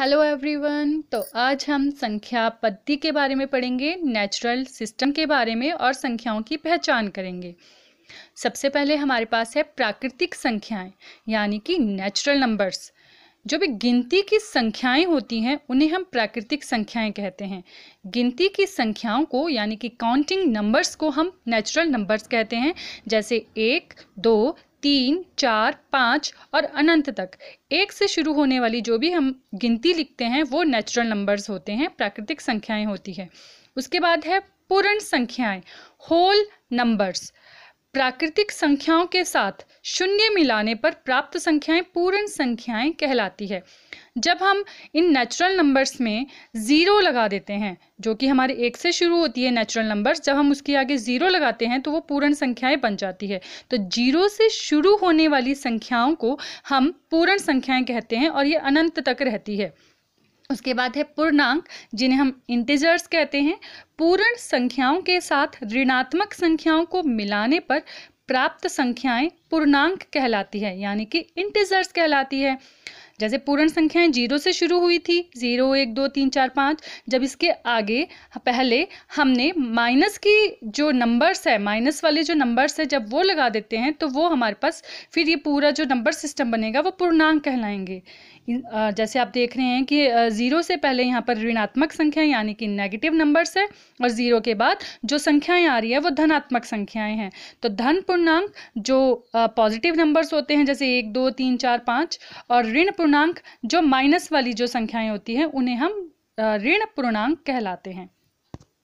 hello everyone तो आज हम संख्या पद्धति के बारे में पढ़ेंगे नेचुरल सिस्टम के बारे में और संख्याओं की पहचान करेंगे सबसे पहले हमारे पास है प्राकृतिक संख्याएं यानी कि नेचुरल नंबर्स जो भी गिनती की संख्याएं होती हैं उन्हें हम प्राकृतिक संख्याएं कहते हैं गिनती की संख्याओं को यानी कि काउंटिंग नंबर्स को हम नेचुरल नंबर्स कहते हैं जैसे एक दो तीन चार पाँच और अनंत तक एक से शुरू होने वाली जो भी हम गिनती लिखते हैं वो नेचुरल नंबर्स होते हैं प्राकृतिक संख्याएं होती है उसके बाद है पूर्ण संख्याएं होल नंबर्स प्राकृतिक संख्याओं के साथ शून्य मिलाने पर प्राप्त संख्याएं पूर्ण संख्याएं कहलाती है जब हम इन नेचुरल नंबर्स में ज़ीरो लगा देते हैं जो कि हमारे एक से शुरू होती है नेचुरल नंबर्स जब हम उसके आगे ज़ीरो लगाते हैं तो वो पूर्ण संख्याएं बन जाती है तो जीरो से शुरू होने वाली संख्याओं को हम पूर्ण संख्याएं कहते हैं और ये अनंत तक रहती है उसके बाद है पूर्णांक जिन्हें हम इंटीजर्स कहते हैं पूर्ण संख्याओं के साथ ऋणात्मक संख्याओं को मिलाने पर प्राप्त संख्याएं पूर्णांक कहलाती है यानी कि इंटीजर्स कहलाती है जैसे पूर्ण संख्याएं जीरो से शुरू हुई थी जीरो एक दो तीन चार पाँच जब इसके आगे पहले हमने माइनस की जो नंबर्स है माइनस वाले जो नंबर्स है जब वो लगा देते हैं तो वो हमारे पास फिर ये पूरा जो नंबर सिस्टम बनेगा वो पूर्णांक कहलाएंगे जैसे आप देख रहे हैं कि ज़ीरो से पहले यहाँ पर ऋणात्मक संख्या यानी कि नेगेटिव नंबर्स है और ज़ीरो के बाद जो संख्याएं आ रही है वो धनात्मक संख्याएं हैं तो धन पूर्णांक जो पॉजिटिव नंबर्स होते हैं जैसे एक दो तीन चार पाँच और ऋण पूर्णांक जो माइनस वाली जो संख्याएं होती हैं उन्हें हम ऋण पूर्णांक कहलाते हैं